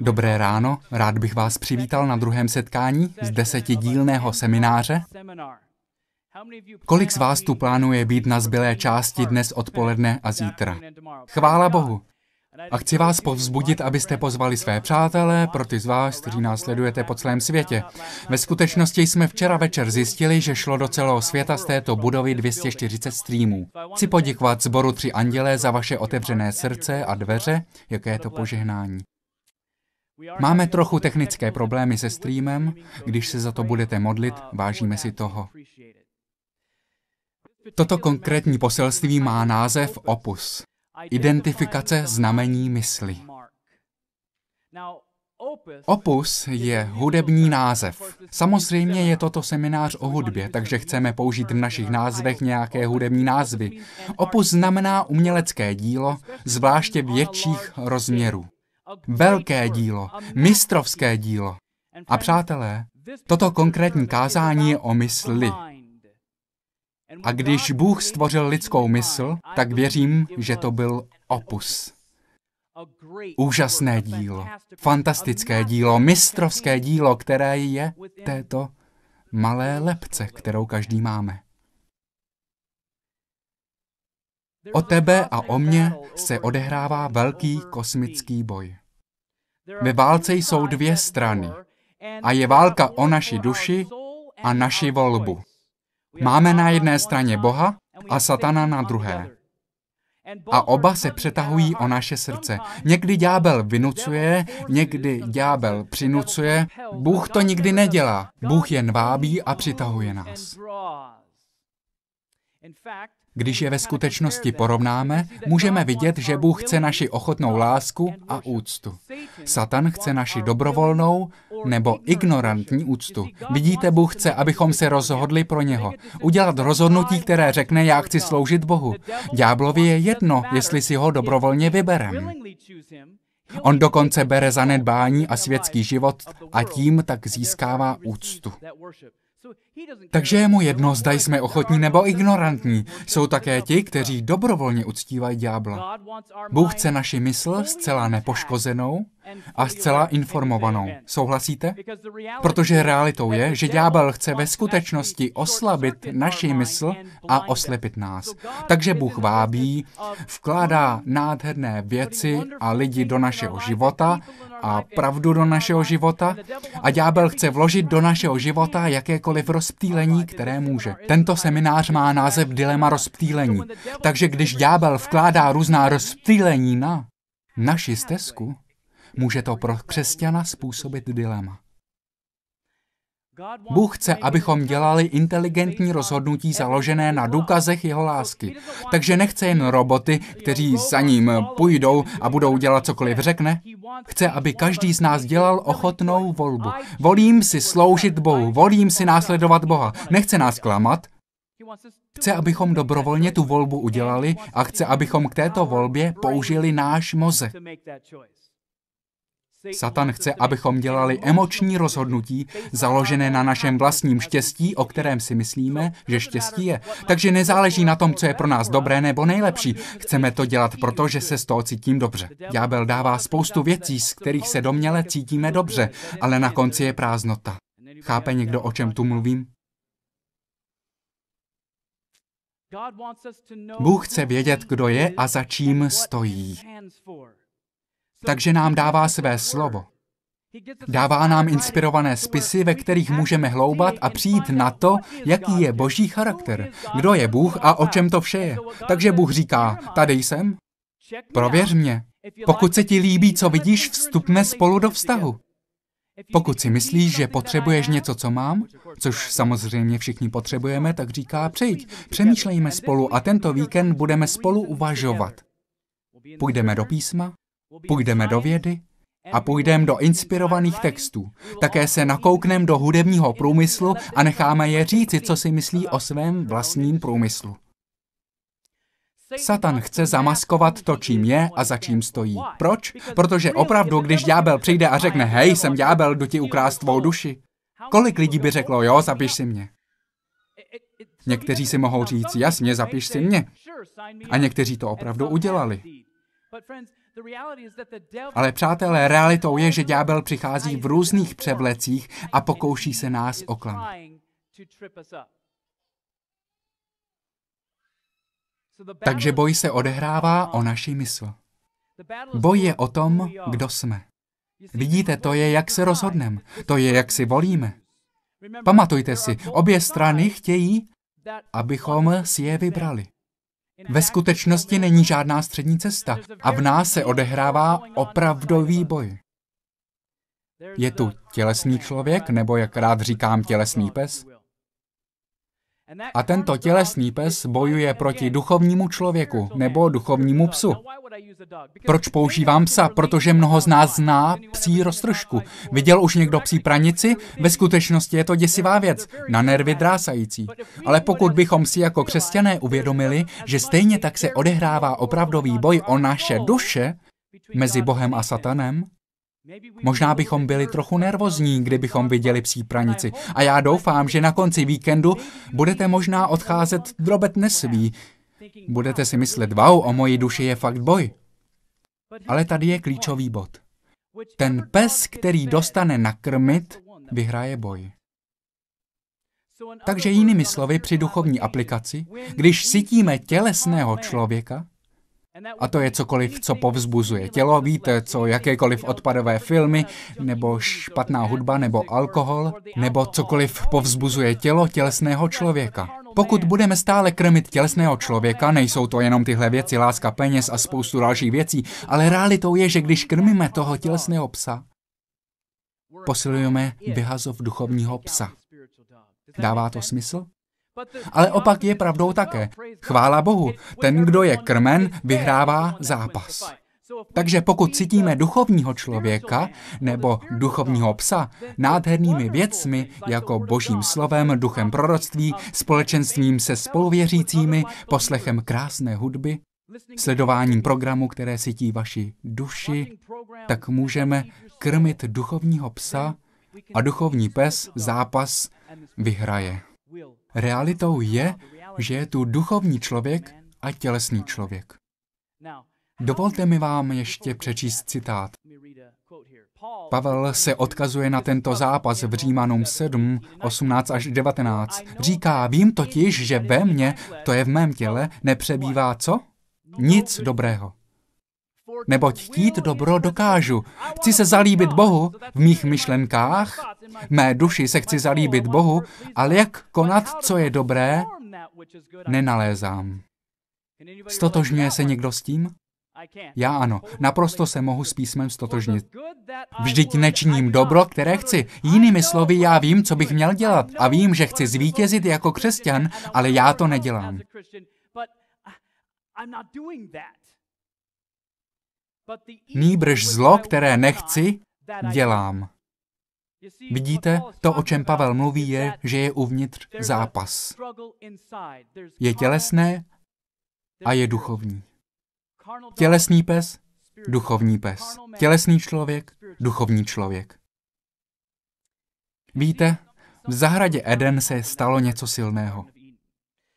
Dobré ráno, rád bych vás přivítal na druhém setkání z desetidílného semináře. Kolik z vás tu plánuje být na zbylé části dnes odpoledne a zítra? Chvála Bohu! A chci vás povzbudit, abyste pozvali své přátelé, pro ty z vás, kteří nás sledujete po celém světě. Ve skutečnosti jsme včera večer zjistili, že šlo do celého světa z této budovy 240 streamů. Chci poděkovat zboru Tři andělé za vaše otevřené srdce a dveře, jaké je to požehnání. Máme trochu technické problémy se streamem, když se za to budete modlit, vážíme si toho. Toto konkrétní poselství má název Opus. Identifikace znamení mysli. Opus je hudební název. Samozřejmě je toto seminář o hudbě, takže chceme použít v našich názvech nějaké hudební názvy. Opus znamená umělecké dílo, zvláště větších rozměrů. Velké dílo, mistrovské dílo. A přátelé, toto konkrétní kázání je o mysli. A když Bůh stvořil lidskou mysl, tak věřím, že to byl opus. Úžasné dílo, fantastické dílo, mistrovské dílo, které je této malé lepce, kterou každý máme. O tebe a o mě se odehrává velký kosmický boj. Ve válce jsou dvě strany a je válka o naši duši a naši volbu. Máme na jedné straně Boha a Satana na druhé. A oba se přetahují o naše srdce. Někdy ďábel vynucuje, někdy ďábel přinucuje. Bůh to nikdy nedělá. Bůh jen vábí a přitahuje nás. Když je ve skutečnosti porovnáme, můžeme vidět, že Bůh chce naši ochotnou lásku a úctu. Satan chce naši dobrovolnou nebo ignorantní úctu. Vidíte, Bůh chce, abychom se rozhodli pro něho. Udělat rozhodnutí, které řekne, já chci sloužit Bohu. Ďáblovi je jedno, jestli si ho dobrovolně vyberem. On dokonce bere zanedbání a světský život a tím tak získává úctu. Takže je mu jedno, zda jsme ochotní nebo ignorantní. Jsou také ti, kteří dobrovolně uctívají ďábla. Bůh chce naši mysl zcela nepoškozenou, a zcela informovanou. Souhlasíte? Protože realitou je, že ďábel chce ve skutečnosti oslabit naši mysl a oslepit nás. Takže Bůh vábí, vkládá nádherné věci a lidi do našeho života a pravdu do našeho života a ďábel chce vložit do našeho života jakékoliv rozptýlení, které může. Tento seminář má název Dilema rozptýlení. Takže když ďábel vkládá různá rozptýlení na naši stezku, může to pro křesťana způsobit dilema. Bůh chce, abychom dělali inteligentní rozhodnutí založené na důkazech jeho lásky. Takže nechce jen roboty, kteří za ním půjdou a budou dělat cokoliv řekne. Chce, aby každý z nás dělal ochotnou volbu. Volím si sloužit Bohu, volím si následovat Boha. Nechce nás klamat. Chce, abychom dobrovolně tu volbu udělali a chce, abychom k této volbě použili náš mozek. Satan chce, abychom dělali emoční rozhodnutí, založené na našem vlastním štěstí, o kterém si myslíme, že štěstí je. Takže nezáleží na tom, co je pro nás dobré nebo nejlepší. Chceme to dělat, proto, že se z toho cítím dobře. Ďábel dává spoustu věcí, z kterých se domněle cítíme dobře, ale na konci je prázdnota. Chápe někdo, o čem tu mluvím? Bůh chce vědět, kdo je a za čím stojí takže nám dává své slovo. Dává nám inspirované spisy, ve kterých můžeme hloubat a přijít na to, jaký je boží charakter, kdo je Bůh a o čem to vše je. Takže Bůh říká, tady jsem, prověř mě. Pokud se ti líbí, co vidíš, vstupme spolu do vztahu. Pokud si myslíš, že potřebuješ něco, co mám, což samozřejmě všichni potřebujeme, tak říká, přijď, přemýšlejme spolu a tento víkend budeme spolu uvažovat. Půjdeme do písma, Půjdeme do vědy a půjdeme do inspirovaných textů. Také se nakoukneme do hudebního průmyslu a necháme je říci, co si myslí o svém vlastním průmyslu. Satan chce zamaskovat to, čím je a za čím stojí. Proč? Protože opravdu, když ďábel přijde a řekne, hej, jsem ďábel, jdu ti ukrást tvou duši, kolik lidí by řeklo, jo, zapiš si mě. Někteří si mohou říct, jasně, zapiš si mě. A někteří to opravdu udělali. Ale přátelé, realitou je, že ďábel přichází v různých převlecích a pokouší se nás oklamat. Takže boj se odehrává o naší mysl. Boj je o tom, kdo jsme. Vidíte, to je, jak se rozhodneme, to je, jak si volíme. Pamatujte si, obě strany chtějí, abychom si je vybrali. Ve skutečnosti není žádná střední cesta a v nás se odehrává opravdový boj. Je tu tělesný člověk, nebo jak rád říkám, tělesný pes, a tento tělesný pes bojuje proti duchovnímu člověku nebo duchovnímu psu. Proč používám psa? Protože mnoho z nás zná psí roztržku. Viděl už někdo psí pranici? Ve skutečnosti je to děsivá věc, na nervy drásající. Ale pokud bychom si jako křesťané uvědomili, že stejně tak se odehrává opravdový boj o naše duše mezi Bohem a satanem, Možná bychom byli trochu nervozní, kdybychom viděli psí pranici. A já doufám, že na konci víkendu budete možná odcházet drobet nesví. Budete si myslet, wow, o moji duši je fakt boj. Ale tady je klíčový bod. Ten pes, který dostane nakrmit, vyhraje boj. Takže jinými slovy, při duchovní aplikaci, když sytíme tělesného člověka, a to je cokoliv, co povzbuzuje tělo. Víte, co jakékoliv odpadové filmy, nebo špatná hudba, nebo alkohol, nebo cokoliv povzbuzuje tělo tělesného člověka. Pokud budeme stále krmit tělesného člověka, nejsou to jenom tyhle věci, láska peněz a spoustu dalších věcí, ale realitou je, že když krmíme toho tělesného psa, posilujeme vyhazov duchovního psa. Dává to smysl? Ale opak je pravdou také. Chvála Bohu, ten, kdo je krmen, vyhrává zápas. Takže pokud cítíme duchovního člověka nebo duchovního psa nádhernými věcmi, jako božím slovem, duchem proroctví, společenstvím se spoluvěřícími, poslechem krásné hudby, sledováním programu, které sytí vaši duši, tak můžeme krmit duchovního psa a duchovní pes zápas vyhraje. Realitou je, že je tu duchovní člověk a tělesný člověk. Dovolte mi vám ještě přečíst citát. Pavel se odkazuje na tento zápas v Římanům 7, 18 až 19. Říká, vím totiž, že ve mně, to je v mém těle, nepřebývá co? Nic dobrého neboť chtít dobro dokážu. Chci se zalíbit Bohu v mých myšlenkách, mé duši se chci zalíbit Bohu, ale jak konat, co je dobré, nenalézám. Stotožňuje se někdo s tím? Já ano, naprosto se mohu s písmem stotožnit. Vždyť nečiním dobro, které chci. Jinými slovy, já vím, co bych měl dělat a vím, že chci zvítězit jako křesťan, ale já to nedělám. Nýbrž zlo, které nechci, dělám. Vidíte, to, o čem Pavel mluví, je, že je uvnitř zápas. Je tělesné a je duchovní. Tělesný pes, duchovní pes. Tělesný člověk, duchovní člověk. Víte, v zahradě Eden se stalo něco silného.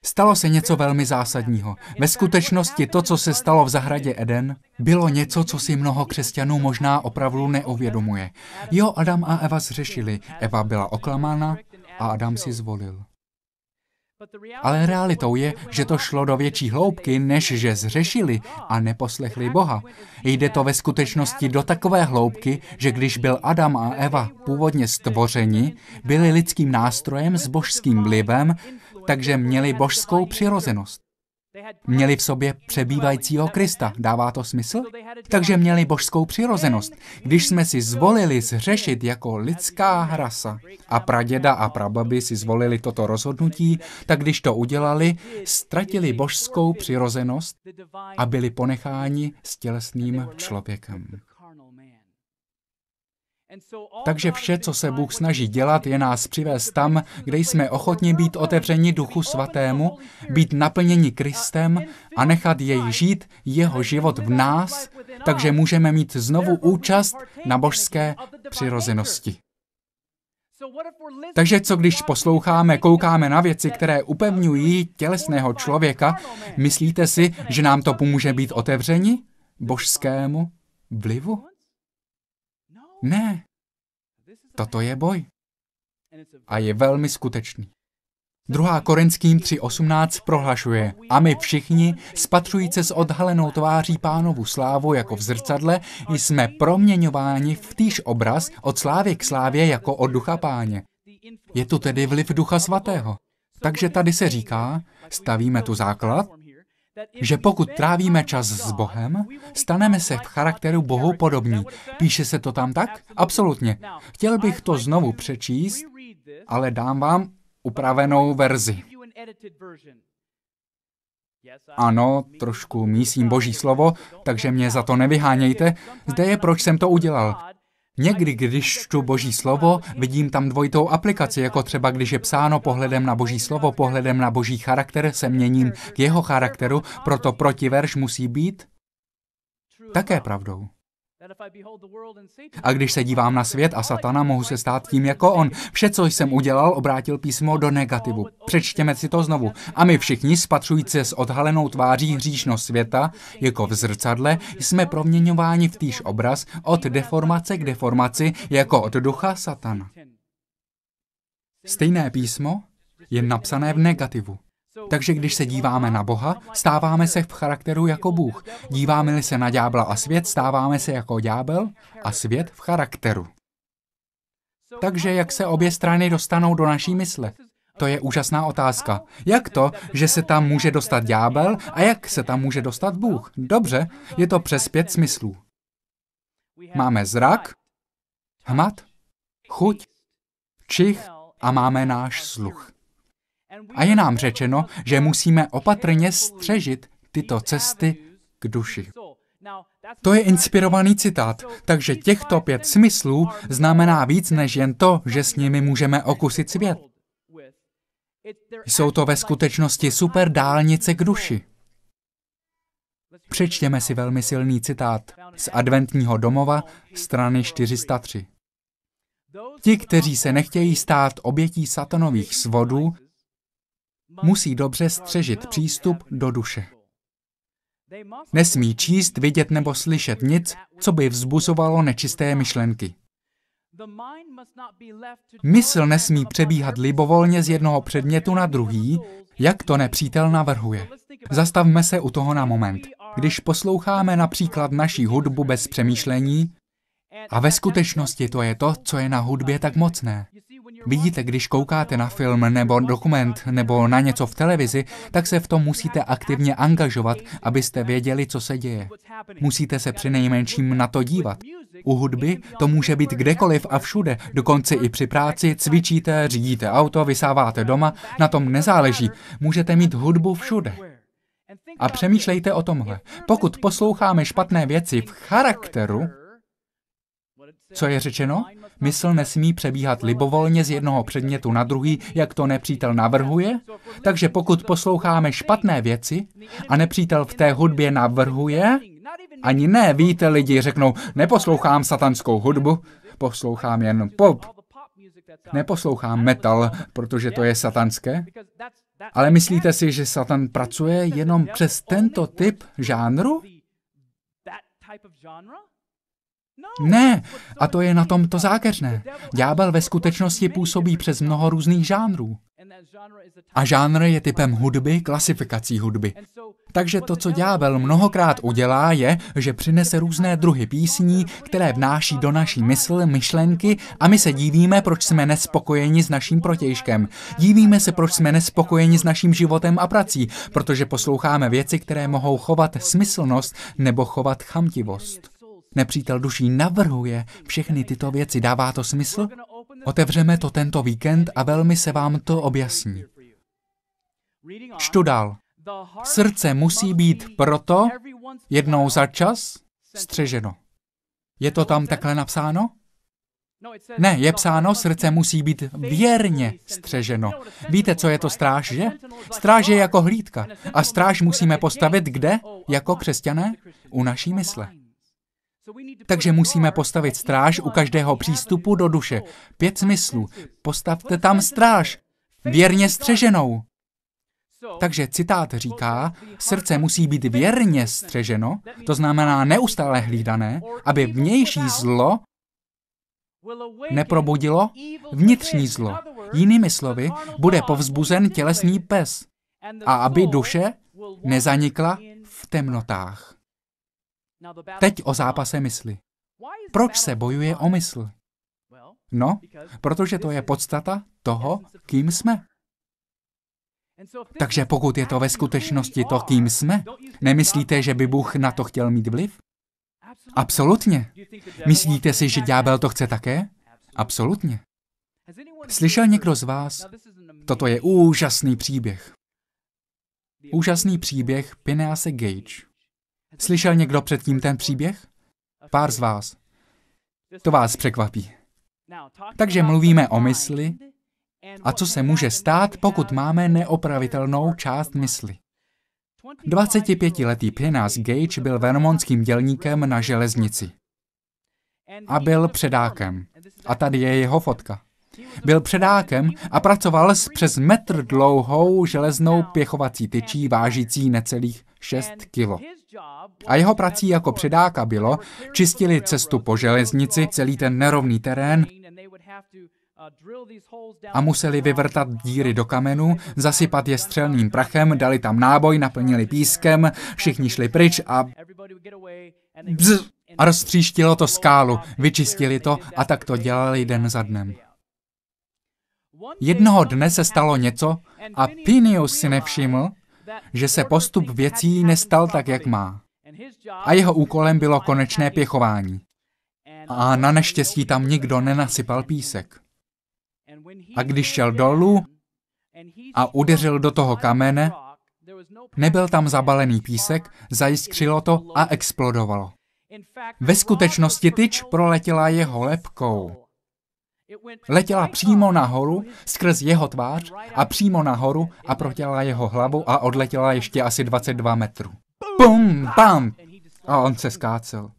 Stalo se něco velmi zásadního. Ve skutečnosti to, co se stalo v zahradě Eden, bylo něco, co si mnoho křesťanů možná opravdu neuvědomuje. Jo, Adam a Eva zřešili. Eva byla oklamána a Adam si zvolil. Ale realitou je, že to šlo do větší hloubky, než že zřešili a neposlechli Boha. Jde to ve skutečnosti do takové hloubky, že když byl Adam a Eva původně stvořeni, byli lidským nástrojem s božským vlivem, takže měli božskou přirozenost. Měli v sobě přebývajícího Krista, dává to smysl? Takže měli božskou přirozenost, když jsme si zvolili zřešit jako lidská hrasa a praděda a prababy si zvolili toto rozhodnutí, tak když to udělali, ztratili božskou přirozenost a byli ponecháni s tělesným člověkem. Takže vše, co se Bůh snaží dělat, je nás přivést tam, kde jsme ochotni být otevřeni Duchu Svatému, být naplněni uh, Kristem a nechat jej žít jeho život v nás, takže můžeme mít znovu účast na božské přirozenosti. Takže co když posloucháme, koukáme na věci, které upevňují tělesného člověka, myslíte si, že nám to pomůže být otevřeni božskému vlivu? Ne. Toto je boj. A je velmi skutečný. 2. Korinským 3.18 prohlašuje, a my všichni, spatřujíce s odhalenou tváří pánovu slávu jako v zrcadle, jsme proměňováni v týž obraz od slávy k slávě jako od ducha páně. Je tu tedy vliv ducha svatého. Takže tady se říká, stavíme tu základ, že pokud trávíme čas s Bohem, staneme se v charakteru Bohu podobní. Píše se to tam tak? Absolutně. Chtěl bych to znovu přečíst, ale dám vám upravenou verzi. Ano, trošku mísím boží slovo, takže mě za to nevyhánějte. Zde je, proč jsem to udělal. Někdy, když čtu Boží slovo, vidím tam dvojitou aplikaci, jako třeba když je psáno pohledem na Boží slovo, pohledem na Boží charakter, se měním k jeho charakteru, proto protiverš musí být také pravdou. A když se dívám na svět a satana, mohu se stát tím jako on. Vše, co jsem udělal, obrátil písmo do negativu. Přečtěme si to znovu. A my všichni, spatřující s odhalenou tváří hříšnost světa, jako v zrcadle, jsme proměňováni v týž obraz od deformace k deformaci, jako od ducha satana. Stejné písmo je napsané v negativu. Takže když se díváme na Boha, stáváme se v charakteru jako Bůh. Díváme-li se na ďábla a svět, stáváme se jako ďábel a svět v charakteru. Takže jak se obě strany dostanou do naší mysle? To je úžasná otázka. Jak to, že se tam může dostat ďábel a jak se tam může dostat Bůh? Dobře, je to přes pět smyslů. Máme zrak, hmat, chuť, čich a máme náš sluch. A je nám řečeno, že musíme opatrně střežit tyto cesty k duši. To je inspirovaný citát, takže těchto pět smyslů znamená víc než jen to, že s nimi můžeme okusit svět. Jsou to ve skutečnosti super dálnice k duši. Přečtěme si velmi silný citát z adventního domova strany 403. Ti, kteří se nechtějí stát obětí satanových svodů, musí dobře střežit přístup do duše. Nesmí číst, vidět nebo slyšet nic, co by vzbuzovalo nečisté myšlenky. Mysl nesmí přebíhat libovolně z jednoho předmětu na druhý, jak to nepřítel navrhuje. Zastavme se u toho na moment. Když posloucháme například naší hudbu bez přemýšlení, a ve skutečnosti to je to, co je na hudbě tak mocné. Vidíte, když koukáte na film nebo dokument nebo na něco v televizi, tak se v tom musíte aktivně angažovat, abyste věděli, co se děje. Musíte se přinejmenším na to dívat. U hudby to může být kdekoliv a všude, dokonce i při práci, cvičíte, řídíte auto, vysáváte doma, na tom nezáleží. Můžete mít hudbu všude. A přemýšlejte o tomhle. Pokud posloucháme špatné věci v charakteru, co je řečeno? Mysl nesmí přebíhat libovolně z jednoho předmětu na druhý, jak to nepřítel navrhuje. Takže pokud posloucháme špatné věci a nepřítel v té hudbě navrhuje, ani ne, víte, lidi řeknou, neposlouchám satanskou hudbu, poslouchám jen pop. Neposlouchám metal, protože to je satanské. Ale myslíte si, že Satan pracuje jenom přes tento typ žánru? No, ne, a to je na tom to zákeřné. Ďábel ve skutečnosti působí přes mnoho různých žánrů. A žánr je typem hudby, klasifikací hudby. Takže to, co ďábel mnohokrát udělá, je, že přinese různé druhy písní, které vnáší do naší mysl myšlenky a my se dívíme, proč jsme nespokojeni s naším protějškem. Dívíme se, proč jsme nespokojeni s naším životem a prací, protože posloucháme věci, které mohou chovat smyslnost nebo chovat chamtivost. Nepřítel duší navrhuje všechny tyto věci. Dává to smysl? Otevřeme to tento víkend a velmi se vám to objasní. Čtu dál. Srdce musí být proto jednou za čas střeženo. Je to tam takhle napsáno? Ne, je psáno, srdce musí být věrně střeženo. Víte, co je to stráž, že? Stráž je jako hlídka. A stráž musíme postavit kde? Jako křesťané? U naší mysle. Takže musíme postavit stráž u každého přístupu do duše. Pět smyslů. Postavte tam stráž. Věrně střeženou. Takže citát říká, srdce musí být věrně střeženo, to znamená neustále hlídané, aby vnější zlo neprobudilo vnitřní zlo. Jinými slovy, bude povzbuzen tělesný pes a aby duše nezanikla v temnotách. Teď o zápase mysli. Proč se bojuje o mysl? No, protože to je podstata toho, kým jsme. Takže pokud je to ve skutečnosti to, kým jsme, nemyslíte, že by Bůh na to chtěl mít vliv? Absolutně. Myslíte si, že ďábel to chce také? Absolutně. Slyšel někdo z vás? Toto je úžasný příběh. Úžasný příběh Pinease Gage. Slyšel někdo předtím ten příběh? Pár z vás. To vás překvapí. Takže mluvíme o mysli a co se může stát, pokud máme neopravitelnou část mysli. 25-letý Pinas Gage byl vermonským dělníkem na železnici. A byl předákem. A tady je jeho fotka. Byl předákem a pracoval s přes metr dlouhou železnou pěchovací tyčí vážící necelých 6 kilo. A jeho prací jako předáka bylo, čistili cestu po železnici, celý ten nerovný terén a museli vyvrtat díry do kamenu, zasypat je střelným prachem, dali tam náboj, naplnili pískem, všichni šli pryč a... Bzz, a roztříštilo to skálu, vyčistili to a tak to dělali den za dnem. Jednoho dne se stalo něco a Pinius si nevšiml, že se postup věcí nestal tak, jak má. A jeho úkolem bylo konečné pěchování. A na neštěstí tam nikdo nenasypal písek. A když šel dolů a udeřil do toho kamene, nebyl tam zabalený písek, zajistřilo to a explodovalo. Ve skutečnosti tyč proletěla jeho lepkou. Letěla přímo nahoru, skrz jeho tvář a přímo nahoru a protěla jeho hlavu a odletěla ještě asi 22 metrů. Pum, pam! A on se skácel.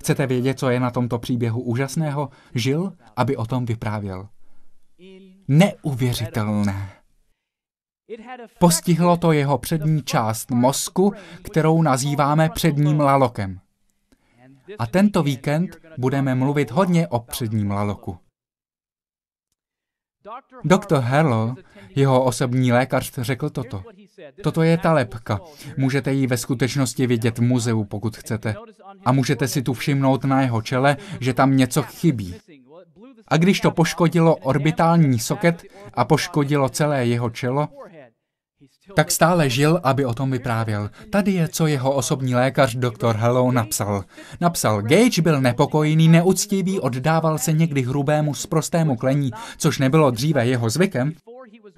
Chcete vědět, co je na tomto příběhu úžasného? Žil, aby o tom vyprávěl. Neuvěřitelné. Postihlo to jeho přední část mozku, kterou nazýváme předním lalokem a tento víkend budeme mluvit hodně o předním laloku. Doktor Herlo, jeho osobní lékař, řekl toto. Toto je ta lepka. Můžete ji ve skutečnosti vidět v muzeu, pokud chcete. A můžete si tu všimnout na jeho čele, že tam něco chybí. A když to poškodilo orbitální soket a poškodilo celé jeho čelo, tak stále žil, aby o tom vyprávěl. Tady je, co jeho osobní lékař doktor Hello napsal. Napsal, Gage byl nepokojný, neuctivý, oddával se někdy hrubému, sprostému klení, což nebylo dříve jeho zvykem.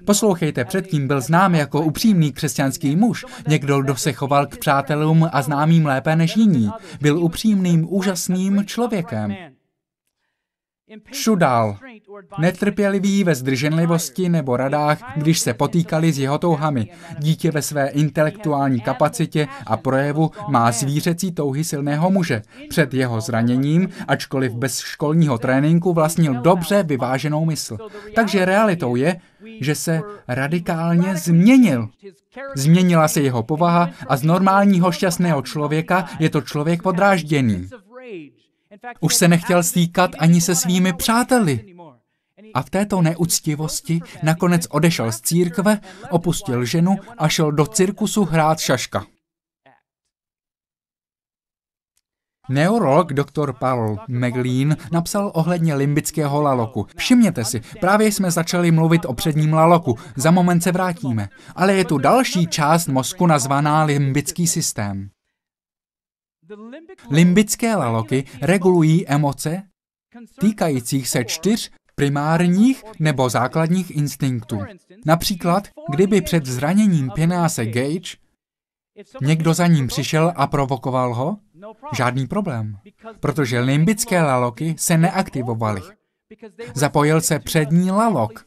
Poslouchejte, předtím byl znám jako upřímný křesťanský muž. Někdo, kdo se choval k přátelům a známým lépe než jiní. Byl upřímným, úžasným člověkem. Šudal, netrpělivý ve zdrženlivosti nebo radách, když se potýkali s jeho touhami. Dítě ve své intelektuální kapacitě a projevu má zvířecí touhy silného muže. Před jeho zraněním, ačkoliv bez školního tréninku, vlastnil dobře vyváženou mysl. Takže realitou je, že se radikálně změnil. Změnila se jeho povaha a z normálního šťastného člověka je to člověk podrážděný. Už se nechtěl stýkat ani se svými přáteli. A v této neuctivosti nakonec odešel z církve, opustil ženu a šel do cirkusu hrát šaška. Neurolog dr. Paul McLean napsal ohledně limbického laloku. Všimněte si, právě jsme začali mluvit o předním laloku, za moment se vrátíme. Ale je tu další část mozku nazvaná limbický systém. Limbické laloky regulují emoce týkajících se čtyř primárních nebo základních instinktů. Například, kdyby před zraněním pěnáse Gage někdo za ním přišel a provokoval ho, no žádný problém, protože limbické laloky se neaktivovaly. Zapojil se přední lalok,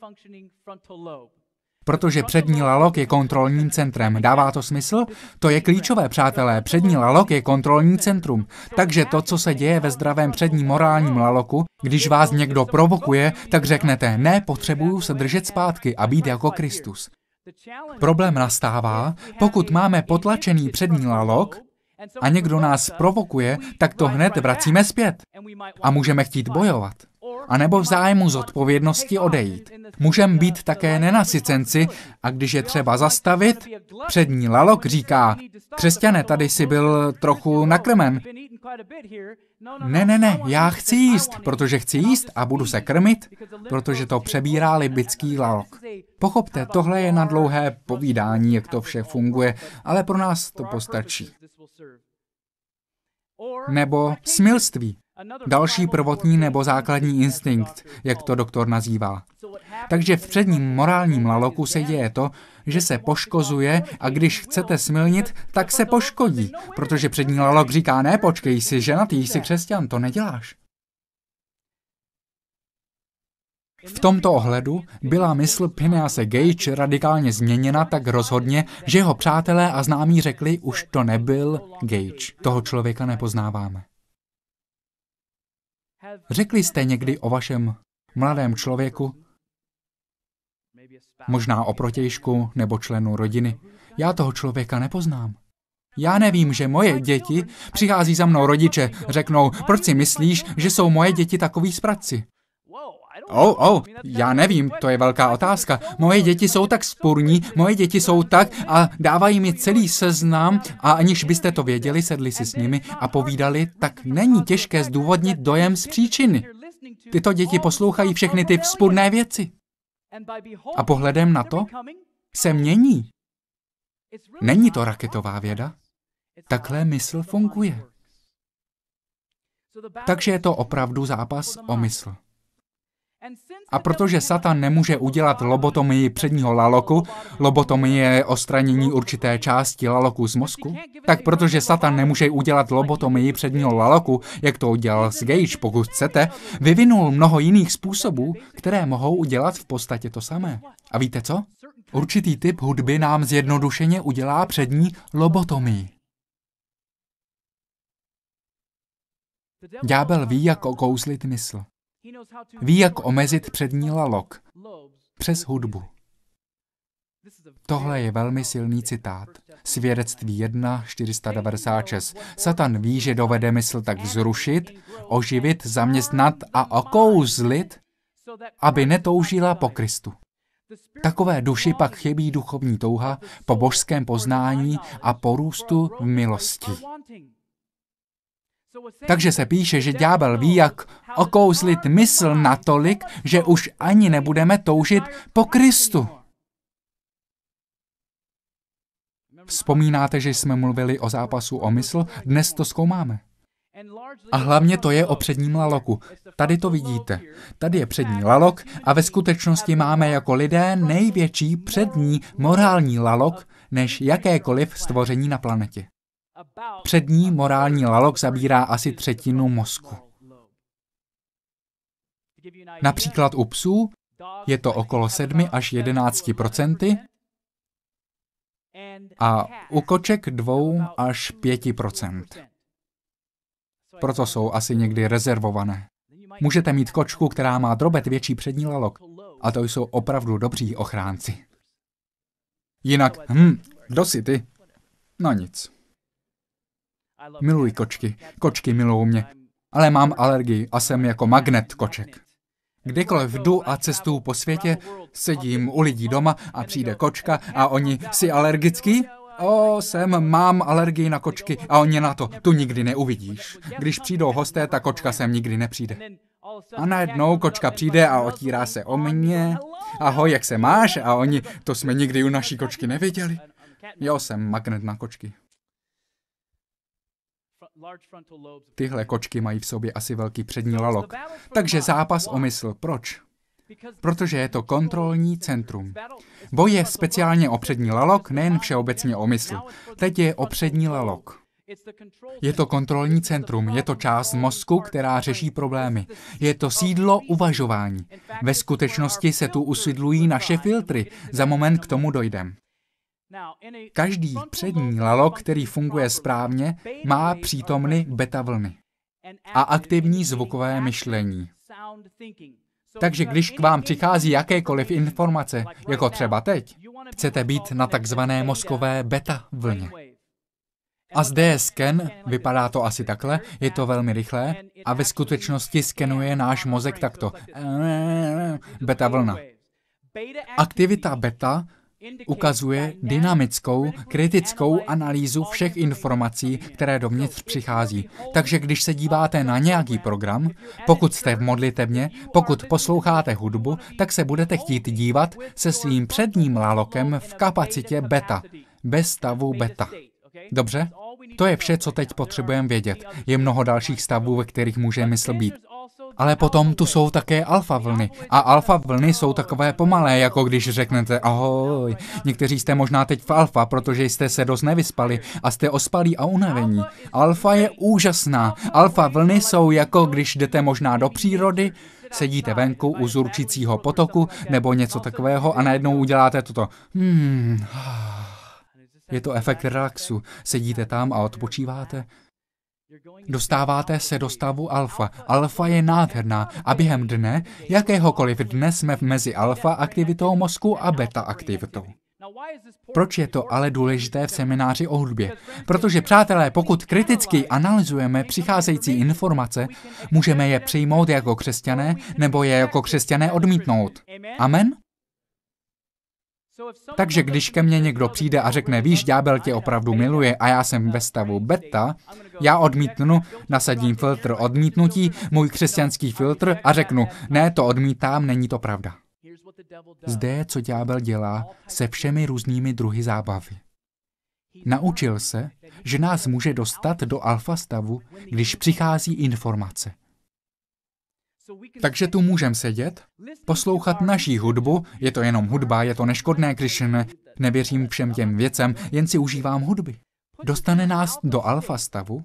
Protože přední lalok je kontrolním centrem. Dává to smysl? To je klíčové, přátelé. Přední lalok je kontrolní centrum. Takže to, co se děje ve zdravém předním morálním laloku, když vás někdo provokuje, tak řeknete, ne, potřebuju se držet zpátky a být jako Kristus. Problém nastává, pokud máme potlačený přední lalok, a někdo nás provokuje, tak to hned vracíme zpět. A můžeme chtít bojovat anebo v zájmu zodpovědnosti odejít. Můžeme být také nenasycenci a když je třeba zastavit, přední lalok říká, křesťané, tady si byl trochu nakrmen. Ne, ne, ne, já chci jíst, protože chci jíst a budu se krmit, protože to přebírá libický lalok. Pochopte, tohle je na dlouhé povídání, jak to vše funguje, ale pro nás to postačí. Nebo smilství. Další prvotní nebo základní instinkt, jak to doktor nazývá. Takže v předním morálním laloku se děje to, že se poškozuje a když chcete smilnit, tak se poškodí, no protože přední lalok říká, ne, počkej, no jsi ženatý, jsi křesťan, to neděláš. V tomto ohledu byla mysl Phinease Gage radikálně změněna tak rozhodně, že jeho přátelé a známí řekli, už to nebyl Gage, toho člověka nepoznáváme. Řekli jste někdy o vašem mladém člověku, možná o protějšku nebo členu rodiny, já toho člověka nepoznám. Já nevím, že moje děti přichází za mnou rodiče, řeknou, proč si myslíš, že jsou moje děti takový zpratci? Oh, oh, já nevím, to je velká otázka. Moje děti jsou tak spurní, moje děti jsou tak a dávají mi celý seznam a aniž byste to věděli, sedli si s nimi a povídali, tak není těžké zdůvodnit dojem z příčiny. Tyto děti poslouchají všechny ty vzpůrné věci. A pohledem na to se mění. Není to raketová věda? Takhle mysl funguje. Takže je to opravdu zápas o mysl. A protože Satan nemůže udělat lobotomii předního laloku, lobotomie je ostranění určité části laloku z mozku, tak protože Satan nemůže udělat lobotomii předního laloku, jak to udělal s Gage, pokud chcete, vyvinul mnoho jiných způsobů, které mohou udělat v podstatě to samé. A víte co? Určitý typ hudby nám zjednodušeně udělá přední lobotomii. Ďábel ví, jak okouzlit mysl. Ví, jak omezit přední lalok přes hudbu. Tohle je velmi silný citát. Svědectví 1, 496. Satan ví, že dovede mysl tak zrušit, oživit, zaměstnat a okouzlit, aby netoužila po Kristu. Takové duši pak chybí duchovní touha po božském poznání a porůstu v milosti. Takže se píše, že ďábel ví, jak okouzlit mysl natolik, že už ani nebudeme toužit po Kristu. Vzpomínáte, že jsme mluvili o zápasu o mysl? Dnes to zkoumáme. A hlavně to je o předním laloku. Tady to vidíte. Tady je přední lalok a ve skutečnosti máme jako lidé největší přední morální lalok než jakékoliv stvoření na planetě. Přední morální lalok zabírá asi třetinu mozku. Například u psů je to okolo 7 až 11 a u koček 2 až 5 Proto jsou asi někdy rezervované. Můžete mít kočku, která má drobet větší přední lalok. A to jsou opravdu dobří ochránci. Jinak, hm, kdo jsi ty? No nic. Miluji kočky. Kočky milují mě. Ale mám alergii a jsem jako magnet koček. Kdykoliv jdu a cestuju po světě, sedím u lidí doma a přijde kočka a oni si alergický? O, jsem, mám alergii na kočky a oni na to, tu nikdy neuvidíš. Když přijdou hosté, ta kočka sem nikdy nepřijde. A najednou kočka přijde a otírá se o mě. Ahoj, jak se máš? A oni, to jsme nikdy u naší kočky neviděli. Jo, jsem magnet na kočky. Tyhle kočky mají v sobě asi velký přední lalok. Takže zápas o mysl. Proč? Protože je to kontrolní centrum. Boj je speciálně o přední lalok, nejen všeobecně o mysl. Teď je o přední lalok. Je to kontrolní centrum, je to část mozku, která řeší problémy. Je to sídlo uvažování. Ve skutečnosti se tu usidlují naše filtry. Za moment k tomu dojdem. Každý přední lalo, který funguje správně, má přítomny beta vlny a aktivní zvukové myšlení. Takže když k vám přichází jakékoliv informace, jako třeba teď, chcete být na takzvané mozkové beta vlně. A zde je sken, vypadá to asi takhle, je to velmi rychlé a ve skutečnosti skenuje náš mozek takto. Beta vlna. Aktivita beta ukazuje dynamickou, kritickou analýzu všech informací, které dovnitř přichází. Takže když se díváte na nějaký program, pokud jste v modlitevně, pokud posloucháte hudbu, tak se budete chtít dívat se svým předním lalokem v kapacitě beta, bez stavu beta. Dobře? To je vše, co teď potřebujeme vědět. Je mnoho dalších stavů, ve kterých může mysl být. Ale potom tu jsou také alfa vlny. A alfa vlny jsou takové pomalé, jako když řeknete ahoj. Někteří jste možná teď v alfa, protože jste se dost nevyspali a jste ospalí a unavení. Alfa je úžasná. Alfa vlny jsou jako když jdete možná do přírody, sedíte venku u zurčícího potoku nebo něco takového a najednou uděláte toto. Hmm. Je to efekt relaxu. Sedíte tam a odpočíváte. Dostáváte se do stavu alfa. Alfa je nádherná a během dne, jakéhokoliv dne jsme mezi alfa aktivitou mozku a beta aktivitou. Proč je to ale důležité v semináři o hudbě? Protože, přátelé, pokud kriticky analyzujeme přicházející informace, můžeme je přijmout jako křesťané nebo je jako křesťané odmítnout. Amen? Takže když ke mně někdo přijde a řekne, víš, ďábel tě opravdu miluje a já jsem ve stavu beta, já odmítnu, nasadím filtr odmítnutí, můj křesťanský filtr a řeknu, ne, to odmítám, není to pravda. Zde je, co ďábel dělá se všemi různými druhy zábavy. Naučil se, že nás může dostat do alfa stavu, když přichází informace. Takže tu můžeme sedět, poslouchat naší hudbu, je to jenom hudba, je to neškodné, když ne, nevěřím všem těm věcem, jen si užívám hudby. Dostane nás do alfa stavu,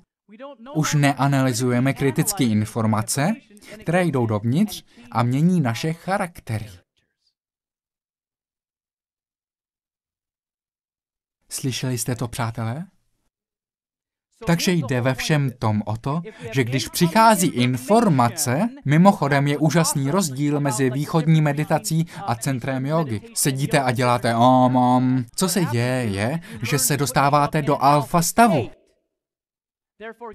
už neanalyzujeme kritické informace, které jdou dovnitř a mění naše charaktery. Slyšeli jste to, přátelé? Takže jde ve všem tom o to, že když přichází informace, mimochodem je úžasný rozdíl mezi východní meditací a centrem jogy. Sedíte a děláte om, om. Co se děje, je, že se dostáváte do alfa stavu.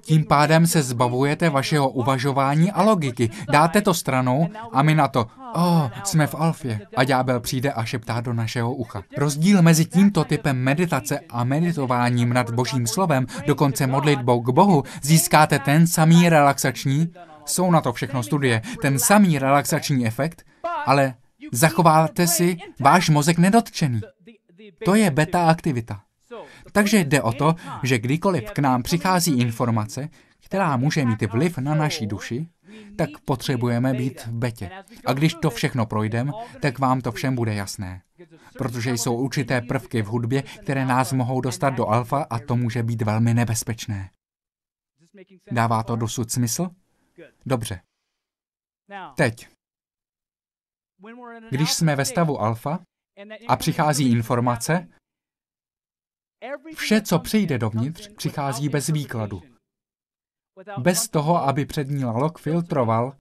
Tím pádem se zbavujete vašeho uvažování a logiky. Dáte to stranou a my na to, oh, jsme v alfě. A ďábel přijde a šeptá do našeho ucha. Rozdíl mezi tímto typem meditace a meditováním nad božím slovem, dokonce modlitbou k Bohu, získáte ten samý relaxační, jsou na to všechno studie, ten samý relaxační efekt, ale zachováte si váš mozek nedotčený. To je beta aktivita. Takže jde o to, že kdykoliv k nám přichází informace, která může mít vliv na naší duši, tak potřebujeme být v betě. A když to všechno projdeme, tak vám to všem bude jasné. Protože jsou určité prvky v hudbě, které nás mohou dostat do alfa a to může být velmi nebezpečné. Dává to dosud smysl? Dobře. Teď. Když jsme ve stavu alfa a přichází informace, Vše, co přijde dovnitř, přichází bez výkladu. Bez toho, aby přední lalok filtroval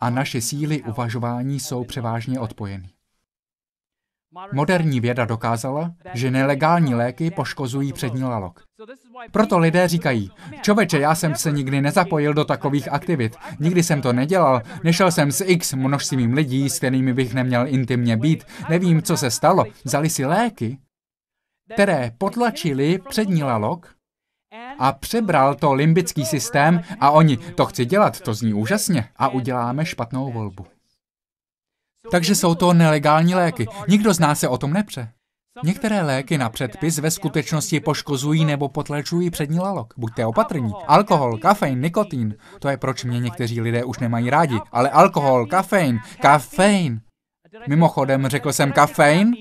a naše síly uvažování jsou převážně odpojeny. Moderní věda dokázala, že nelegální léky poškozují přední lalok. Proto lidé říkají, čoveče, já jsem se nikdy nezapojil do takových aktivit, nikdy jsem to nedělal, nešel jsem s x množstvím lidí, s kterými bych neměl intimně být, nevím, co se stalo, vzali si léky které potlačili přední lalok a přebral to limbický systém a oni, to chci dělat, to zní úžasně a uděláme špatnou volbu. Takže jsou to nelegální léky. Nikdo z nás se o tom nepře. Některé léky na předpis ve skutečnosti poškozují nebo potlačují přední lalok. Buďte opatrní. Alkohol, kafein, nikotin. To je proč mě někteří lidé už nemají rádi. Ale alkohol, kafein, kafein. Mimochodem, řekl jsem kafein?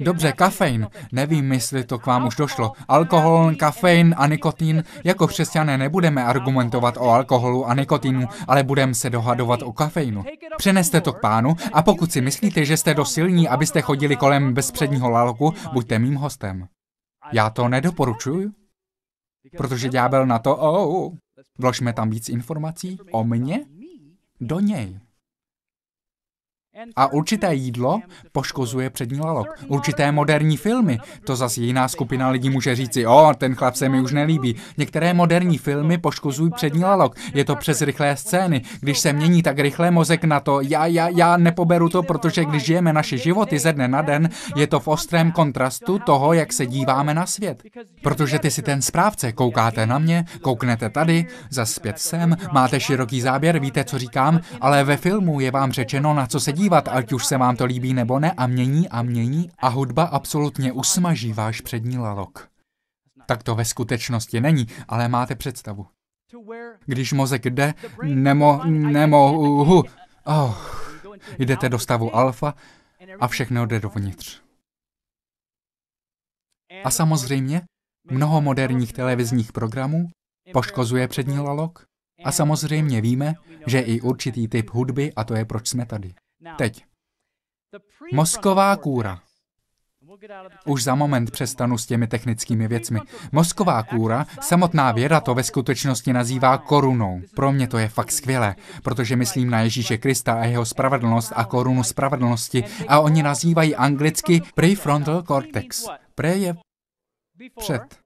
Dobře, kafein. Nevím, jestli to k vám už došlo. Alkohol, kafein a nikotin. Jako křesťané nebudeme argumentovat o alkoholu a nikotinu, ale budeme se dohadovat o kafeinu. Přeneste to k pánu a pokud si myslíte, že jste dosilní, abyste chodili kolem bez předního laloku, buďte mým hostem. Já to nedoporučuji, protože ďábel na to, oh, vložme tam víc informací o mně do něj. A určité jídlo poškozuje přední lalok. Určité moderní filmy, to zase jiná skupina lidí může říci, o, ten chlap se mi už nelíbí. Některé moderní filmy poškozují přední lalok. Je to přes rychlé scény. Když se mění tak rychle mozek na to, já, já, já nepoberu to, protože když žijeme naše životy ze dne na den, je to v ostrém kontrastu toho, jak se díváme na svět. Protože ty si ten správce, koukáte na mě, kouknete tady, zas zpět sem, máte široký záběr, víte, co říkám, ale ve filmu je vám řečeno, na co se díváte podívat, ať už se vám to líbí nebo ne, a mění a mění a hudba absolutně usmaží váš přední lalok. Tak to ve skutečnosti není, ale máte představu. Když mozek jde, nemo, nemo, uhu, oh, jdete do stavu alfa a všechno jde dovnitř. A samozřejmě, mnoho moderních televizních programů poškozuje přední lalok a samozřejmě víme, že i určitý typ hudby a to je proč jsme tady. Teď. Mozková kůra. Už za moment přestanu s těmi technickými věcmi. Mozková kůra, samotná věda to ve skutečnosti nazývá korunou. Pro mě to je fakt skvělé, protože myslím na Ježíše Krista a jeho spravedlnost a korunu spravedlnosti a oni nazývají anglicky prefrontal cortex. Pre je před.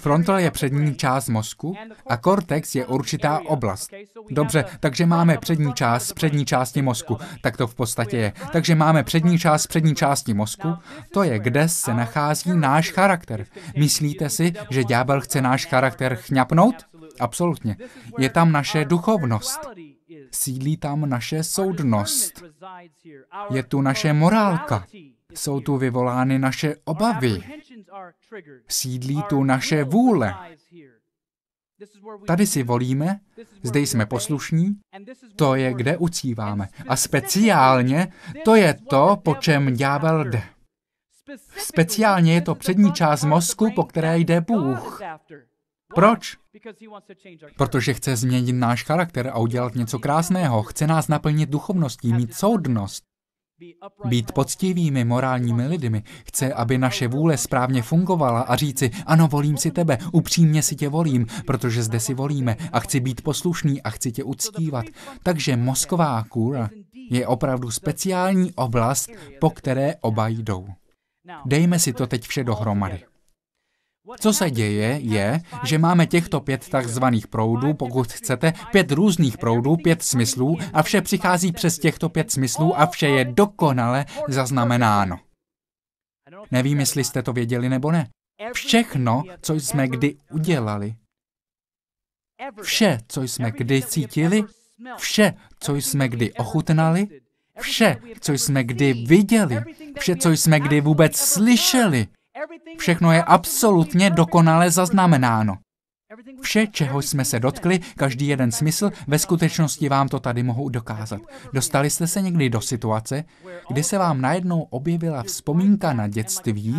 Frontal je přední část mozku a kortex je určitá oblast. Dobře, takže máme přední část přední části mozku. Tak to v podstatě je. Takže máme přední část přední části mozku. To je, kde se nachází náš charakter. Myslíte si, že ďábel chce náš charakter chňapnout? Absolutně. Je tam naše duchovnost. Sídlí tam naše soudnost. Je tu naše morálka. Jsou tu vyvolány naše obavy. Sídlí tu naše vůle. Tady si volíme, zde jsme poslušní, to je, kde ucíváme. A speciálně to je to, po čem ďábel jde. Speciálně je to přední část mozku, po které jde Bůh. Proč? Protože chce změnit náš charakter a udělat něco krásného. Chce nás naplnit duchovností, mít soudnost. Být poctivými morálními lidmi chce, aby naše vůle správně fungovala a říci, ano, volím si tebe, upřímně si tě volím, protože zde si volíme a chci být poslušný a chci tě uctívat. Takže mozková kůra je opravdu speciální oblast, po které oba jdou. Dejme si to teď vše dohromady. Co se děje, je, že máme těchto pět takzvaných proudů, pokud chcete, pět různých proudů, pět smyslů a vše přichází přes těchto pět smyslů a vše je dokonale zaznamenáno. Nevím, jestli jste to věděli nebo ne. Všechno, co jsme kdy udělali, vše, co jsme kdy cítili, vše, co jsme kdy ochutnali, vše, co jsme kdy viděli, vše, co jsme kdy vůbec slyšeli, Všechno je absolutně dokonale zaznamenáno. Vše, čeho jsme se dotkli, každý jeden smysl, ve skutečnosti vám to tady mohu dokázat. Dostali jste se někdy do situace, kdy se vám najednou objevila vzpomínka na dětství?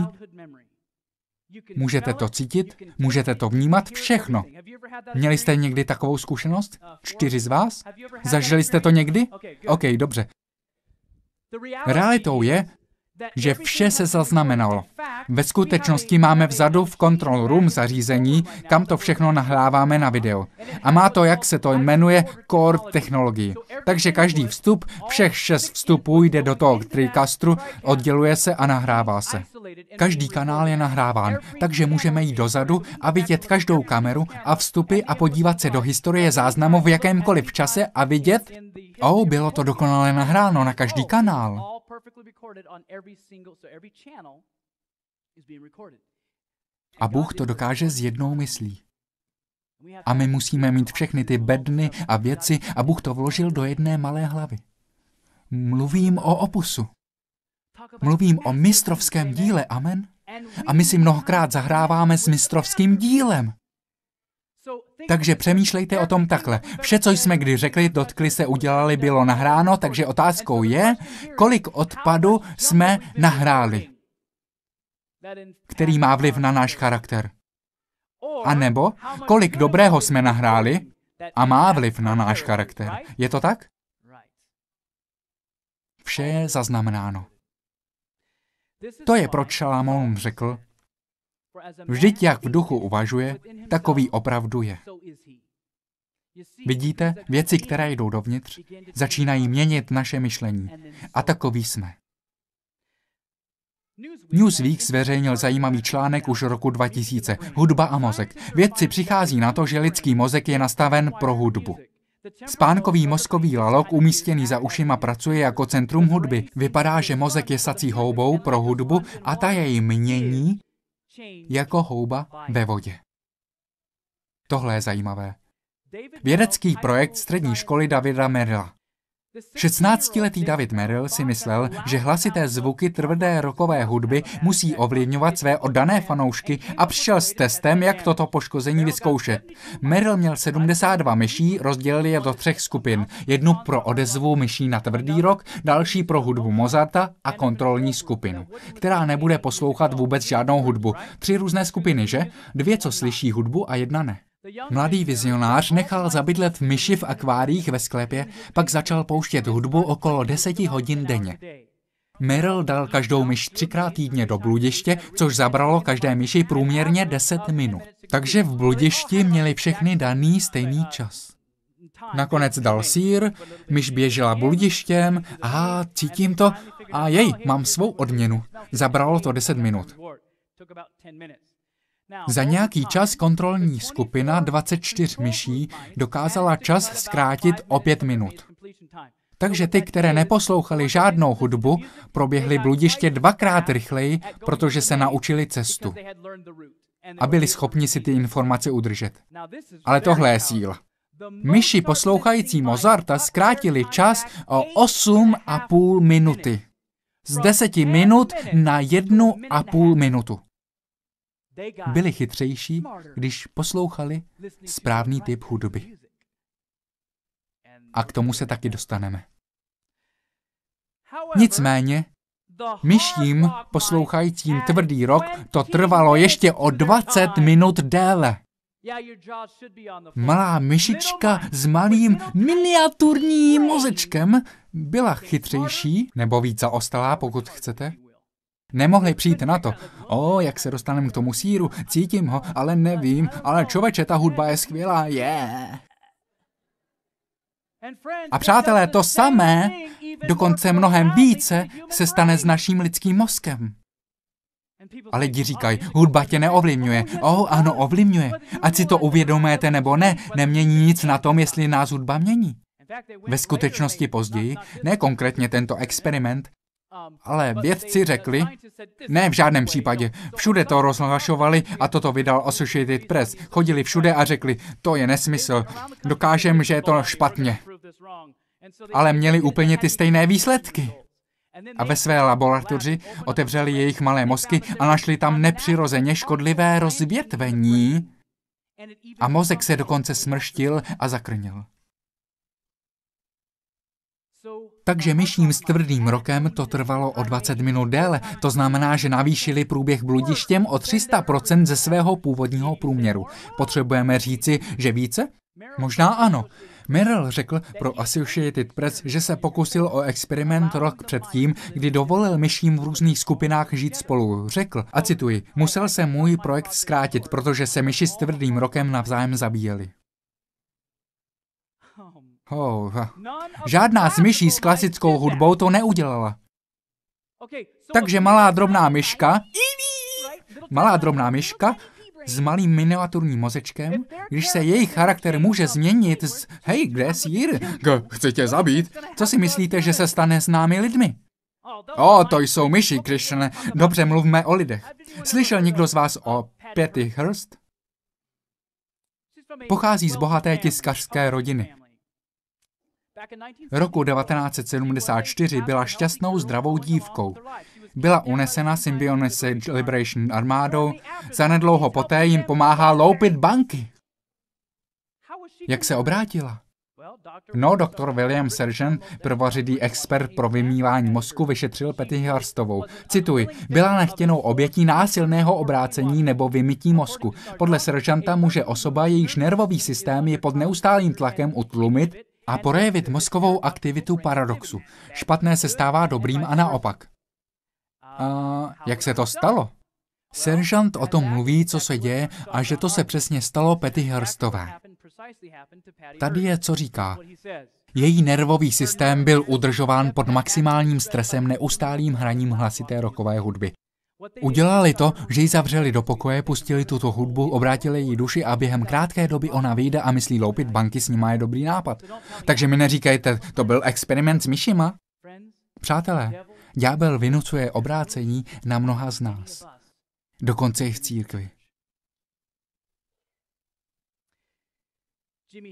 Můžete to cítit, můžete to vnímat, všechno. Měli jste někdy takovou zkušenost? Čtyři z vás? Zažili jste to někdy? OK, dobře. Realitou je, že vše se zaznamenalo. Ve skutečnosti máme vzadu v control room zařízení, kam to všechno nahráváme na video. A má to, jak se to jmenuje, core technologii. Takže každý vstup, všech šest vstupů jde do toho trikastru, odděluje se a nahrává se. Každý kanál je nahráván, takže můžeme jít dozadu a vidět každou kameru a vstupy a podívat se do historie záznamu v jakémkoliv čase a vidět, oh, bylo to dokonale nahráno na každý oh, kanál. Oh, perfectly recorded on every single, so every channel is being recorded. A Bůh to dokáže s jednou myslí. A my musíme mít všechny ty bedny a věci a Bůh to vložil do jedné malé hlavy. Mluvím o opusu. Mluvím o mistrovském díle, amen. A my si mnohokrát zahráváme s mistrovským dílem. Takže přemýšlejte o tom takhle. Vše, co jsme kdy řekli, dotkli se udělali, bylo nahráno, takže otázkou je, kolik odpadu jsme nahráli, který má vliv na náš charakter. A nebo kolik dobrého jsme nahráli a má vliv na náš charakter. Je to tak? Vše je zaznamenáno. To je, proč Šalamón řekl, Vždyť jak v duchu uvažuje, takový opravdu je. Vidíte, věci, které jdou dovnitř, začínají měnit naše myšlení. A takový jsme. Newsweek zveřejnil zajímavý článek už roku 2000. Hudba a mozek. Vědci přichází na to, že lidský mozek je nastaven pro hudbu. Spánkový mozkový lalok umístěný za ušima pracuje jako centrum hudby. Vypadá, že mozek je sací houbou pro hudbu a ta jej mění jako houba ve vodě. Tohle je zajímavé. Vědecký projekt střední školy Davida Merla. 16-letý David Merrill si myslel, že hlasité zvuky tvrdé rokové hudby musí ovlivňovat své oddané fanoušky a přišel s testem, jak toto poškození vyzkoušet. Merrill měl 72 myší, rozdělil je do třech skupin. Jednu pro odezvu myší na tvrdý rok, další pro hudbu Mozarta a kontrolní skupinu, která nebude poslouchat vůbec žádnou hudbu. Tři různé skupiny, že? Dvě, co slyší hudbu a jedna ne. Mladý vizionář nechal zabydlet myši v akváriích ve sklepě, pak začal pouštět hudbu okolo deseti hodin denně. Merrill dal každou myš třikrát týdně do bludiště, což zabralo každé myši průměrně 10 minut. Takže v bludišti měli všechny daný stejný čas. Nakonec dal sír, myš běžela bludištěm, a cítím to, a jej, mám svou odměnu. Zabralo to 10 minut. Za nějaký čas kontrolní skupina 24 myší dokázala čas zkrátit o 5 minut. Takže ty, které neposlouchali žádnou hudbu, proběhly bludiště dvakrát rychleji, protože se naučili cestu a byli schopni si ty informace udržet. Ale tohle je síla. Myši poslouchající Mozarta zkrátili čas o 8,5 minuty. Z 10 minut na 1,5 minutu byli chytřejší, když poslouchali správný typ hudby. A k tomu se taky dostaneme. Nicméně, myším poslouchajícím tvrdý rok to trvalo ještě o 20 minut déle. Malá myšička s malým miniaturním mozečkem byla chytřejší, nebo více ostalá, pokud chcete, Nemohli přijít na to. O, jak se dostaneme k tomu síru, cítím ho, ale nevím, ale čoveče, ta hudba je skvělá, je. Yeah. A přátelé, to samé, dokonce mnohem více, se stane s naším lidským mozkem. A lidi říkají, hudba tě neovlivňuje. O, ano, ovlivňuje. Ať si to uvědomujete nebo ne, nemění nic na tom, jestli nás hudba mění. Ve skutečnosti později, ne konkrétně tento experiment, Um, Ale vědci uh, řekli, ne v žádném případě, všude to rozhlašovali a toto vydal Associated Press. Chodili všude a řekli, to je nesmysl, dokážem, že je to špatně. Ale měli úplně ty stejné výsledky. A ve své laboratoři otevřeli jejich malé mozky a našli tam nepřirozeně škodlivé rozvětvení. A mozek se dokonce smrštil a zakrnil. Takže myším s tvrdým rokem to trvalo o 20 minut déle, to znamená, že navýšili průběh bludištěm o 300% ze svého původního průměru. Potřebujeme říci, že více? Možná ano. Merrill řekl pro Associated Press, že se pokusil o experiment rok předtím, kdy dovolil myším v různých skupinách žít spolu. Řekl, a cituji, musel se můj projekt zkrátit, protože se myši s tvrdým rokem navzájem zabíjeli. Oh. Žádná z myší s klasickou hudbou to neudělala. Takže malá drobná myška, malá drobná myška s malým miniaturním mozečkem, když se jejich charakter může změnit z hej, kde jsi jir? K, chci tě zabít. Co si myslíte, že se stane s námi lidmi? O, to jsou myši, Krishna. Dobře, mluvme o lidech. Slyšel někdo z vás o Petty Hurst? Pochází z bohaté tiskařské rodiny. Roku 1974 byla šťastnou zdravou dívkou. Byla unesena Symbionese Liberation armádou, zanedlouho poté jim pomáhá loupit banky. Jak se obrátila? No, doktor William Sergeant, prvořidý expert pro vymývání mozku, vyšetřil Petty Harstovou. Cituji, byla nechtěnou obětí násilného obrácení nebo vymytí mozku. Podle Sergeanta může osoba, jejíž nervový systém je pod neustálým tlakem utlumit, a projevit mozkovou aktivitu paradoxu. Špatné se stává dobrým a naopak. A jak se to stalo? Seržant o tom mluví, co se děje a že to se přesně stalo Petty Hurstové. Tady je, co říká. Její nervový systém byl udržován pod maximálním stresem neustálým hraním hlasité rokové hudby. Udělali to, že ji zavřeli do pokoje, pustili tuto hudbu, obrátili její duši a během krátké doby ona vyjde a myslí loupit banky s nima je dobrý nápad. Takže mi neříkejte, to byl experiment s myšima. Přátelé, ďábel vynucuje obrácení na mnoha z nás. Dokonce i v církvi.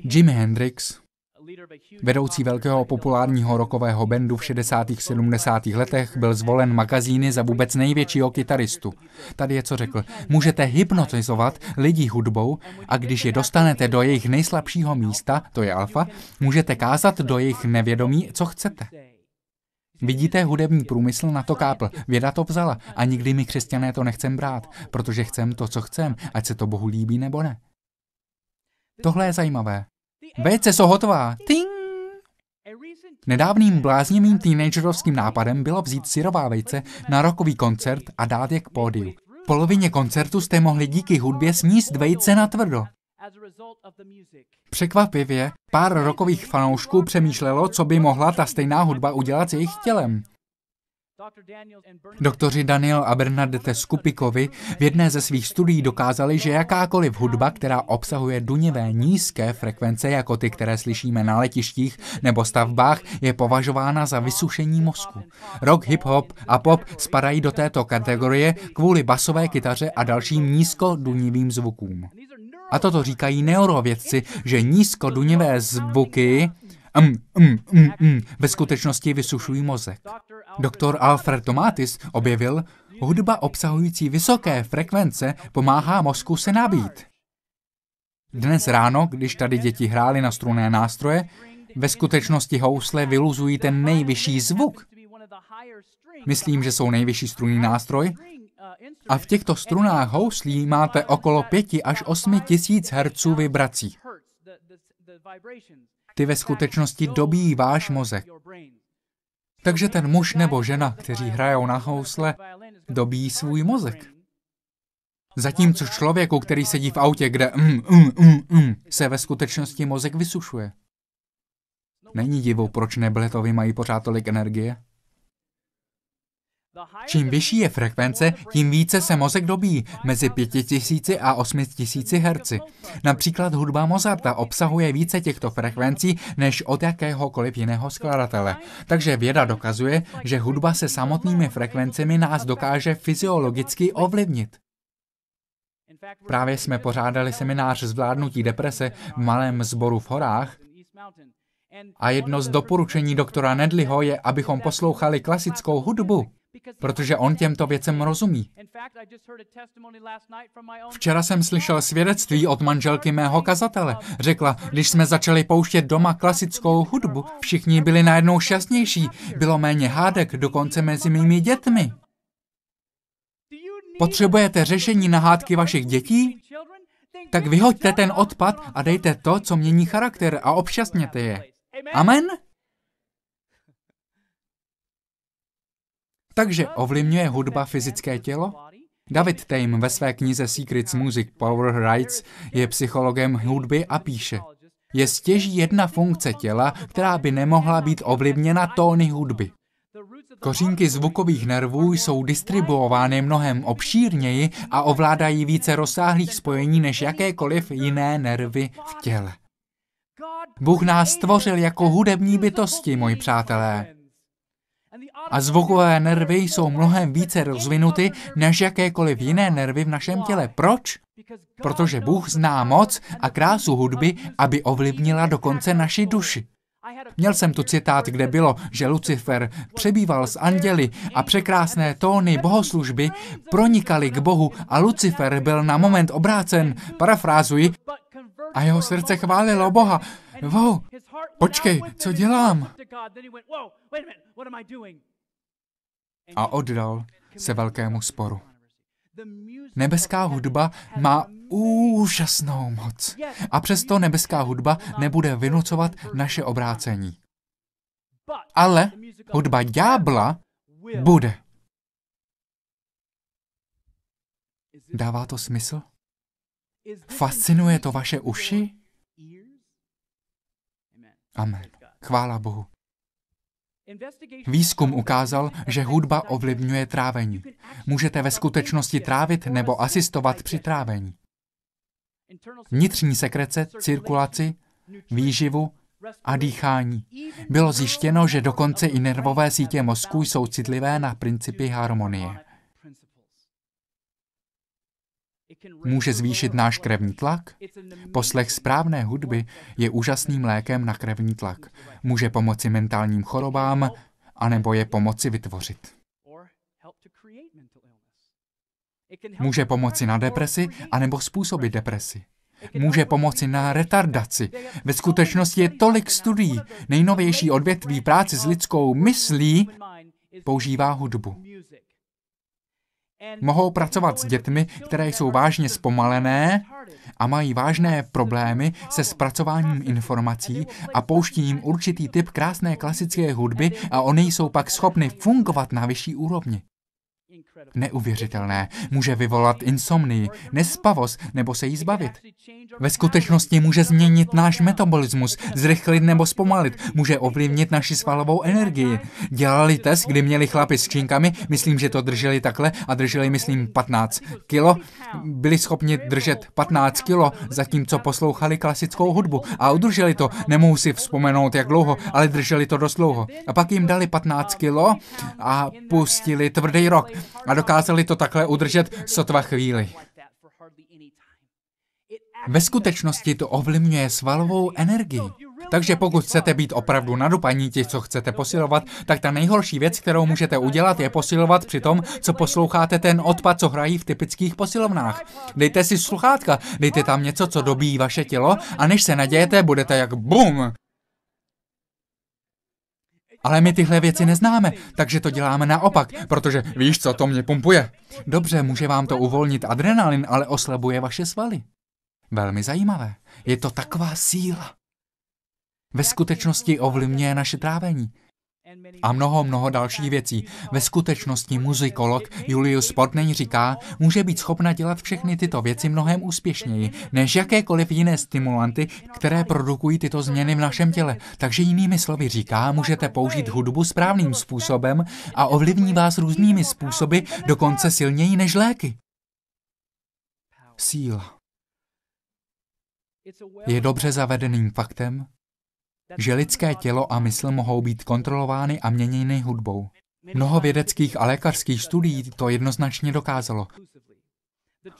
Jimi Hendrix Vedoucí velkého populárního rokového bandu v 60. 70. letech byl zvolen magazíny za vůbec největšího kytaristu. Tady je co řekl. Můžete hypnotizovat lidi hudbou a když je dostanete do jejich nejslabšího místa, to je alfa, můžete kázat do jejich nevědomí, co chcete. Vidíte, hudební průmysl na to kápl, věda to vzala a nikdy mi křesťané to nechcem brát, protože chcem to, co chcem, ať se to Bohu líbí nebo ne. Tohle je zajímavé. Vejce jsou hotová. Ting! Nedávným bláznivým teenagerovským nápadem bylo vzít syrová vejce na rokový koncert a dát je k pódiu. V polovině koncertu jste mohli díky hudbě sníst vejce na tvrdo. Překvapivě, pár rokových fanoušků přemýšlelo, co by mohla ta stejná hudba udělat s jejich tělem. Doktoři Daniel a Bernadette Skupikovi v jedné ze svých studií dokázali, že jakákoliv hudba, která obsahuje dunivé nízké frekvence, jako ty, které slyšíme na letištích nebo stavbách, je považována za vysušení mozku. Rock, hip-hop a pop spadají do této kategorie kvůli basové kytaře a dalším nízkodunivým zvukům. A toto říkají neurovědci, že nízkodunivé zvuky Um, um, um, um. ve skutečnosti vysušují mozek. Doktor Alfred Tomatis objevil, hudba obsahující vysoké frekvence pomáhá mozku se nabít. Dnes ráno, když tady děti hrály na struné nástroje, ve skutečnosti housle vyluzují ten nejvyšší zvuk. Myslím, že jsou nejvyšší strunný nástroj. A v těchto strunách houslí máte okolo 5 až 8 tisíc herců vibrací ty ve skutečnosti dobíjí váš mozek. Takže ten muž nebo žena, kteří hrajou na housle, dobíjí svůj mozek. Zatímco člověku, který sedí v autě, kde mm, mm, mm, mm, se ve skutečnosti mozek vysušuje. Není divu, proč nebletovi mají pořád tolik energie. Čím vyšší je frekvence, tím více se mozek dobíjí, mezi 5000 a 8000 Hz. Například hudba Mozarta obsahuje více těchto frekvencí než od jakéhokoliv jiného skladatele. Takže věda dokazuje, že hudba se samotnými frekvencemi nás dokáže fyziologicky ovlivnit. Právě jsme pořádali seminář zvládnutí deprese v malém sboru v horách a jedno z doporučení doktora Nedliho je, abychom poslouchali klasickou hudbu protože on těmto věcem rozumí. Včera jsem slyšel svědectví od manželky mého kazatele. Uh, Řekla, když jsme začali pouštět doma uh, klasickou hudbu, všichni byli najednou šťastnější, bylo méně hádek, dokonce mezi mými dětmi. Potřebujete řešení na hádky vašich dětí? Tak vyhoďte ten odpad a dejte to, co mění charakter a občasněte je. Amen? Takže ovlivňuje hudba fyzické tělo? David Tame ve své knize Secrets Music Power Rights je psychologem hudby a píše, je stěží jedna funkce těla, která by nemohla být ovlivněna tóny hudby. Kořínky zvukových nervů jsou distribuovány mnohem obšírněji a ovládají více rozsáhlých spojení než jakékoliv jiné nervy v těle. Bůh nás stvořil jako hudební bytosti, moji přátelé a zvukové nervy jsou mnohem více rozvinuty než jakékoliv jiné nervy v našem těle. Proč? Protože Bůh zná moc a krásu hudby, aby ovlivnila dokonce naši duši. Měl jsem tu citát, kde bylo, že Lucifer přebýval s anděly a překrásné tóny bohoslužby pronikaly k Bohu a Lucifer byl na moment obrácen, parafrázuji, a jeho srdce chválilo Boha. Wow, počkej, co dělám? a oddal se velkému sporu. Nebeská hudba má úžasnou moc. A přesto nebeská hudba nebude vynucovat naše obrácení. Ale hudba ďábla bude. Dává to smysl? Fascinuje to vaše uši? Amen. Chvála Bohu. Výzkum ukázal, že hudba ovlivňuje trávení. Můžete ve skutečnosti trávit nebo asistovat při trávení. Vnitřní sekrece, cirkulaci, výživu a dýchání. Bylo zjištěno, že dokonce i nervové sítě mozku jsou citlivé na principy harmonie. Může zvýšit náš krevní tlak? Poslech správné hudby je úžasným lékem na krevní tlak. Může pomoci mentálním chorobám, anebo je pomoci vytvořit. Může pomoci na depresi, anebo způsobit depresi. Může pomoci na retardaci. Ve skutečnosti je tolik studií. Nejnovější odvětví práci s lidskou myslí používá hudbu. Mohou pracovat s dětmi, které jsou vážně zpomalené a mají vážné problémy se zpracováním informací a pouští jim určitý typ krásné klasické hudby a oni jsou pak schopni fungovat na vyšší úrovni. Neuvěřitelné. Může vyvolat insomnii, nespavost nebo se jí zbavit. Ve skutečnosti může změnit náš metabolismus, zrychlit nebo zpomalit, může ovlivnit naši svalovou energii. Dělali test, kdy měli chlapy s činkami, myslím, že to drželi takhle a drželi, myslím, 15 kilo. Byli schopni držet 15 kilo, zatímco poslouchali klasickou hudbu a udrželi to, nemohu si vzpomenout, jak dlouho, ale drželi to dost dlouho. A pak jim dali 15 kilo a pustili tvrdý rok a dokázali to takhle udržet sotva chvíli. Ve skutečnosti to ovlivňuje svalovou energii. Takže pokud chcete být opravdu nadupaní ti, co chcete posilovat, tak ta nejhorší věc, kterou můžete udělat, je posilovat při tom, co posloucháte ten odpad, co hrají v typických posilovnách. Dejte si sluchátka, dejte tam něco, co dobíjí vaše tělo a než se nadějete, budete jak BUM! Ale my tyhle věci neznáme, takže to děláme naopak, protože víš co, to mě pumpuje. Dobře, může vám to uvolnit adrenalin, ale oslabuje vaše svaly. Velmi zajímavé. Je to taková síla. Ve skutečnosti ovlivňuje naše trávení a mnoho, mnoho dalších věcí. Ve skutečnosti muzikolog Julius Podnej říká, může být schopna dělat všechny tyto věci mnohem úspěšněji, než jakékoliv jiné stimulanty, které produkují tyto změny v našem těle. Takže jinými slovy říká, můžete použít hudbu správným způsobem a ovlivní vás různými způsoby, dokonce silněji než léky. Síla je dobře zavedeným faktem, že lidské tělo a mysl mohou být kontrolovány a měněny hudbou. Mnoho vědeckých a lékařských studií to jednoznačně dokázalo.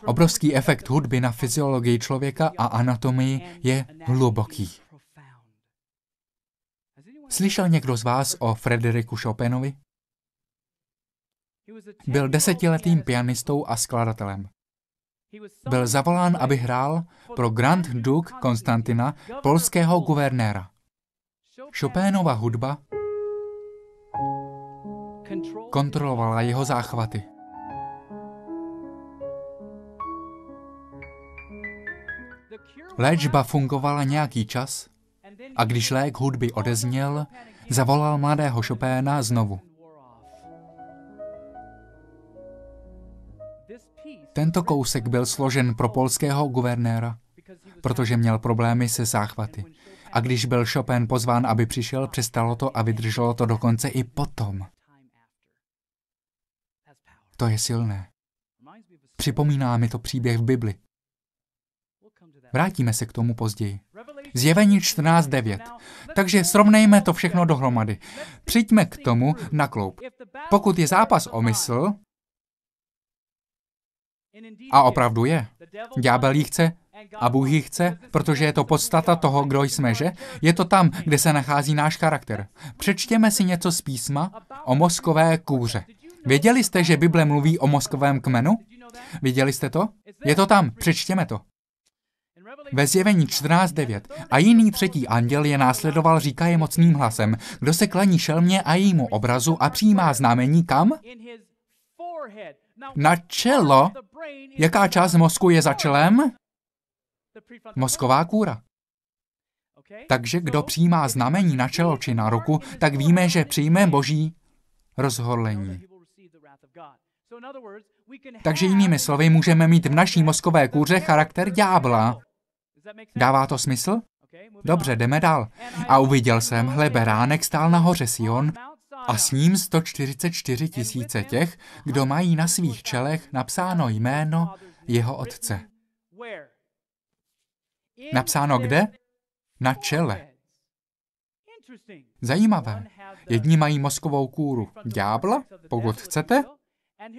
Obrovský efekt hudby na fyziologii člověka a anatomii je hluboký. Slyšel někdo z vás o Frederiku Chopinovi? Byl desetiletým pianistou a skladatelem. Byl zavolán, aby hrál pro Grand Duke Konstantina, polského guvernéra. Chopinova hudba kontrolovala jeho záchvaty. Léčba fungovala nějaký čas a když lék hudby odezněl, zavolal mladého Chopéna znovu. Tento kousek byl složen pro polského guvernéra, protože měl problémy se záchvaty. A když byl Chopin pozván, aby přišel, přestalo to a vydrželo to dokonce i potom. To je silné. Připomíná mi to příběh v Bibli. Vrátíme se k tomu později. Zjevení 14.9. Takže srovnejme to všechno dohromady. Přijďme k tomu na kloup. Pokud je zápas o mysl, a opravdu je, ďábel ji chce a Bůh ji chce, protože je to podstata toho, kdo jsme, že? Je to tam, kde se nachází náš charakter. Přečtěme si něco z písma o mozkové kůře. Věděli jste, že Bible mluví o mozkovém kmenu? Viděli jste to? Je to tam, přečtěme to. Ve zjevení 14.9 a jiný třetí anděl je následoval, říká je mocným hlasem, kdo se klaní šelmě a jejímu obrazu a přijímá znamení kam? Na čelo. Jaká část mozku je za čelem? Mozková kůra. Takže kdo přijímá znamení na čelo či na ruku, tak víme, že přijme boží rozhorlení. Takže jinými slovy, můžeme mít v naší mozkové kůře charakter ďábla. Dává to smysl? Dobře, jdeme dál. A uviděl jsem, hle, beránek stál na hoře Sion a s ním 144 tisíce těch, kdo mají na svých čelech napsáno jméno jeho otce. Napsáno kde? Na čele. Zajímavé. Jedni mají mozkovou kůru ďábla, pokud chcete,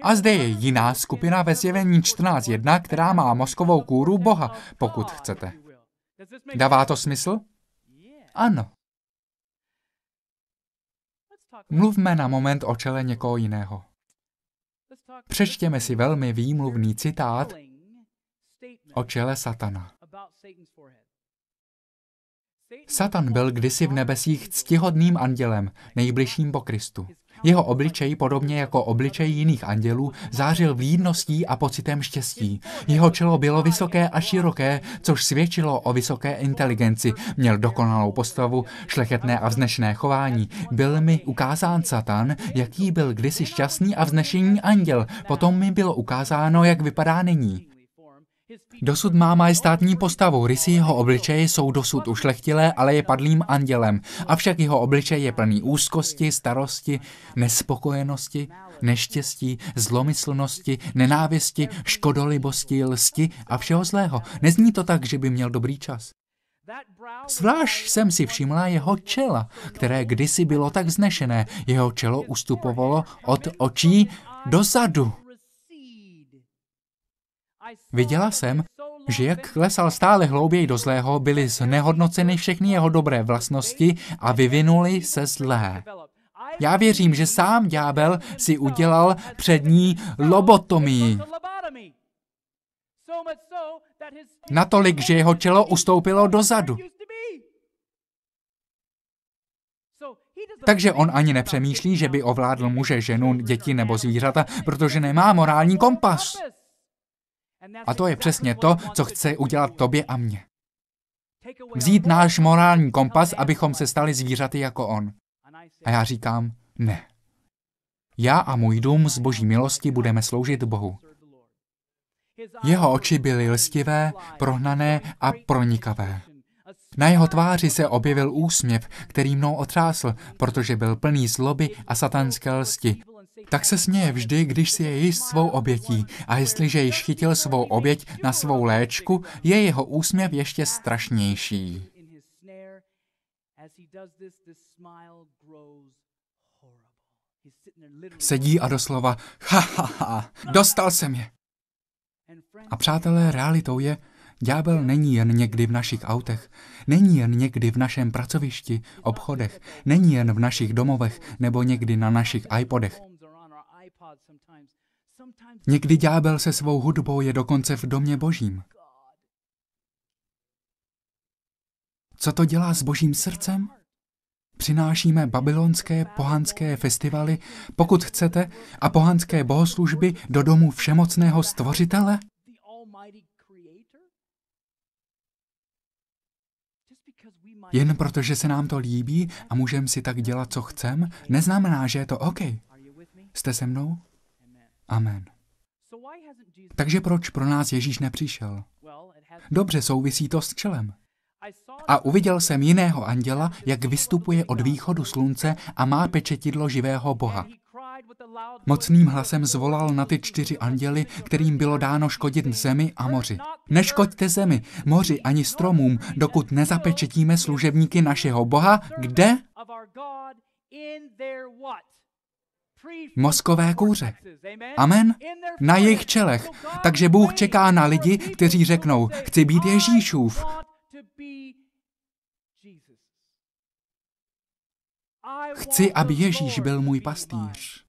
a zde je jiná skupina ve zjevení 14.1, která má mozkovou kůru Boha, pokud chcete. Dává to smysl? Ano. Mluvme na moment o čele někoho jiného. Přečtěme si velmi výmluvný citát o čele satana. Satan byl kdysi v nebesích ctihodným andělem, nejbližším po Kristu. Jeho obličej, podobně jako obličej jiných andělů, zářil vlídností a pocitem štěstí. Jeho čelo bylo vysoké a široké, což svědčilo o vysoké inteligenci. Měl dokonalou postavu, šlechetné a vznešené chování. Byl mi ukázán Satan, jaký byl kdysi šťastný a vznešený anděl. Potom mi bylo ukázáno, jak vypadá nyní. Dosud má majestátní postavu, rysy jeho obličeje jsou dosud ušlechtilé, ale je padlým andělem. Avšak jeho obličej je plný úzkosti, starosti, nespokojenosti, neštěstí, zlomyslnosti, nenávisti, škodolibosti, lsti a všeho zlého. Nezní to tak, že by měl dobrý čas. Zvlášť jsem si všimla jeho čela, které kdysi bylo tak znešené. Jeho čelo ustupovalo od očí dozadu. Viděla jsem, že jak klesal stále hlouběji do zlého, byly znehodnoceny všechny jeho dobré vlastnosti a vyvinuli se zlé. Já věřím, že sám ďábel si udělal přední lobotomii. Natolik, že jeho čelo ustoupilo dozadu. Takže on ani nepřemýšlí, že by ovládl muže, ženu, děti nebo zvířata, protože nemá morální kompas. A to je přesně to, co chce udělat tobě a mně. Vzít náš morální kompas, abychom se stali zvířaty jako on. A já říkám, ne. Já a můj dům z boží milosti budeme sloužit Bohu. Jeho oči byly lstivé, prohnané a pronikavé. Na jeho tváři se objevil úsměv, který mnou otřásl, protože byl plný zloby a satanské lsti tak se směje vždy, když si je jist svou obětí a jestliže již chytil svou oběť na svou léčku, je jeho úsměv ještě strašnější. Sedí a doslova, ha, ha, ha, dostal jsem je. A přátelé, realitou je, Ďábel není jen někdy v našich autech, není jen někdy v našem pracovišti, obchodech, není jen v našich domovech nebo někdy na našich iPodech. Někdy ďábel se svou hudbou je dokonce v domě božím. Co to dělá s božím srdcem? Přinášíme babylonské pohanské festivaly, pokud chcete, a pohanské bohoslužby do domu všemocného stvořitele? Jen protože se nám to líbí a můžeme si tak dělat, co chcem, neznamená, že je to OK. Jste se mnou? Amen. Takže proč pro nás Ježíš nepřišel? Dobře, souvisí to s čelem. A uviděl jsem jiného anděla, jak vystupuje od východu slunce a má pečetidlo živého Boha. Mocným hlasem zvolal na ty čtyři anděly, kterým bylo dáno škodit zemi a moři. Neškoďte zemi, moři ani no stromům, dokud nezapečetíme služebníky našeho Boha, kde? Mozkové kůře. Amen? Na jejich čelech. Takže Bůh čeká na lidi, kteří řeknou, chci být Ježíšův. Chci, aby Ježíš byl můj pastýř.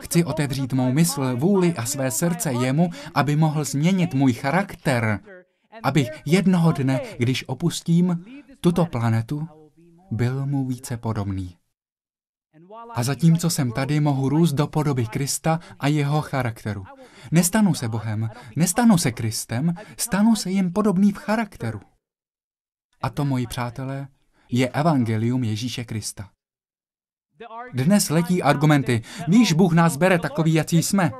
Chci otevřít mou mysl, vůli a své srdce jemu, aby mohl změnit můj charakter, abych jednoho dne, když opustím tuto planetu, byl mu více podobný. A zatímco jsem tady, mohu růst do podoby Krista a jeho charakteru. Nestanu se Bohem, nestanu se Kristem, stanu se jim podobný v charakteru. A to, moji přátelé, je evangelium Ježíše Krista. Dnes letí argumenty, víš, Bůh nás bere takový, jaký jsme.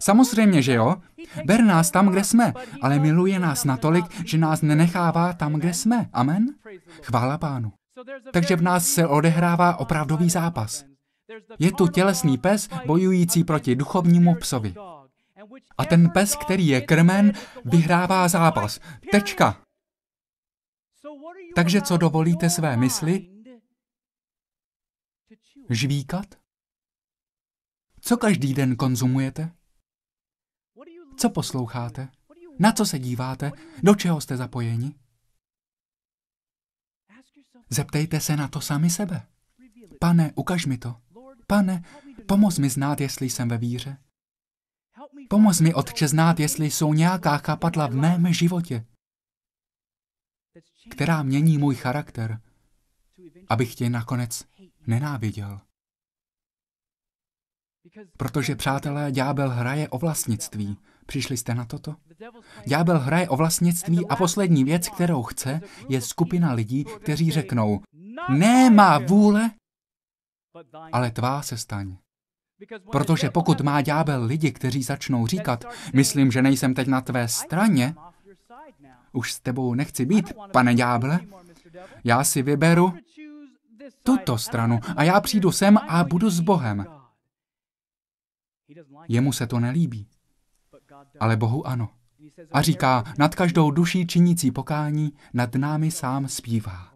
Samozřejmě, že jo? Ber nás tam, kde jsme, ale miluje nás natolik, že nás nenechává tam, kde jsme. Amen? Chvála pánu. Takže v nás se odehrává opravdový zápas. Je tu tělesný pes bojující proti duchovnímu psovi. A ten pes, který je krmen, vyhrává zápas. Tečka. Takže co dovolíte své mysli? Žvíkat? Co každý den konzumujete? Co posloucháte? Na co se díváte? Do čeho jste zapojeni? Zeptejte se na to sami sebe. Pane, ukaž mi to. Pane, pomoz mi znát, jestli jsem ve víře. Pomoz mi, Otče, znát, jestli jsou nějaká chápadla v mém životě, která mění můj charakter, abych tě nakonec nenáviděl. Protože, přátelé, ďábel hraje o vlastnictví, Přišli jste na toto? Ďábel hraje o vlastnictví a poslední věc, kterou chce, je skupina lidí, kteří řeknou, ne má vůle, ale tvá se staň. Protože pokud má ďábel lidi, kteří začnou říkat, myslím, že nejsem teď na tvé straně, už s tebou nechci být, pane ďáble, já si vyberu tuto stranu a já přijdu sem a budu s Bohem. Jemu se to nelíbí ale Bohu ano. A říká, nad každou duší činící pokání, nad námi sám zpívá.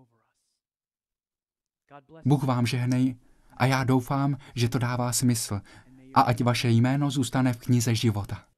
Bůh vám žehnej a já doufám, že to dává smysl a ať vaše jméno zůstane v knize života.